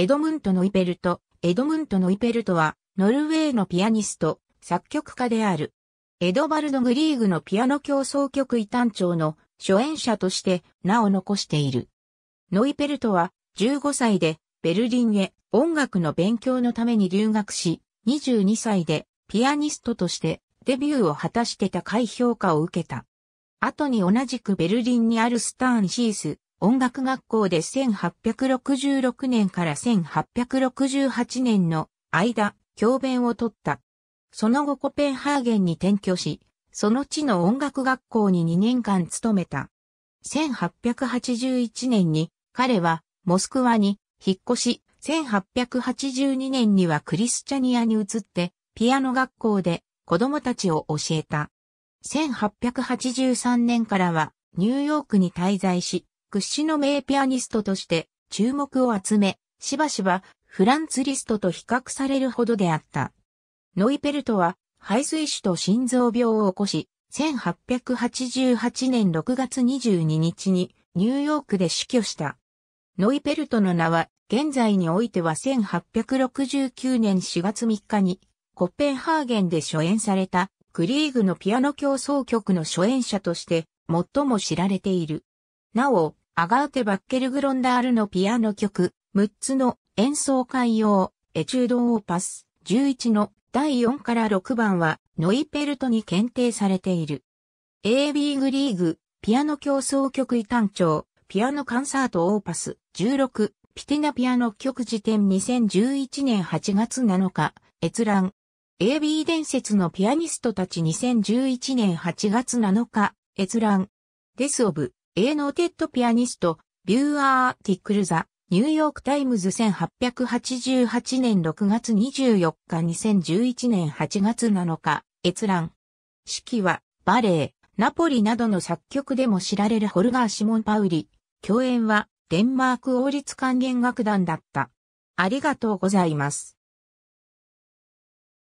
エドムント・ノイペルト。エドムント・ノイペルトは、ノルウェーのピアニスト、作曲家である。エドバルド・グリーグのピアノ協奏曲異端調の初演者として名を残している。ノイペルトは、15歳でベルリンへ音楽の勉強のために留学し、22歳でピアニストとしてデビューを果たして高い評価を受けた。後に同じくベルリンにあるスターンシース音楽学校で1866年から1868年の間、教鞭を取った。その後コペンハーゲンに転居し、その地の音楽学校に2年間勤めた。1881年に彼はモスクワに引っ越し、1882年にはクリスチャニアに移ってピアノ学校で子供たちを教えた。1883年からはニューヨークに滞在し、屈指の名ピアニストとして注目を集め、しばしばフランツ・リストと比較されるほどであった。ノイペルトは肺水腫と心臓病を起こし、1888年6月22日にニューヨークで死去した。ノイペルトの名は現在においては1869年4月3日にコッペンハーゲンで初演されたクリーグのピアノ協奏曲の初演者として最も知られている。なお、アガーテ・バッケルグロンダールのピアノ曲、6つの演奏会用、エチュードオーパス、11の第4から6番は、ノイペルトに検定されている。AB グリーグ、ピアノ競争曲異端調、ピアノカンサートオーパス、16、ピティナピアノ曲辞典2011年8月7日、閲覧。AB 伝説のピアニストたち2011年8月7日、閲覧。デスオブ。A n テッ e ピアニストビューアーティクルザニューヨークタイムズ1888年6月24日2011年8月7日閲覧。式はバレエ、ナポリなどの作曲でも知られるホルガー・シモン・パウリ。共演はデンマーク王立管弦楽団だった。ありがとうございます。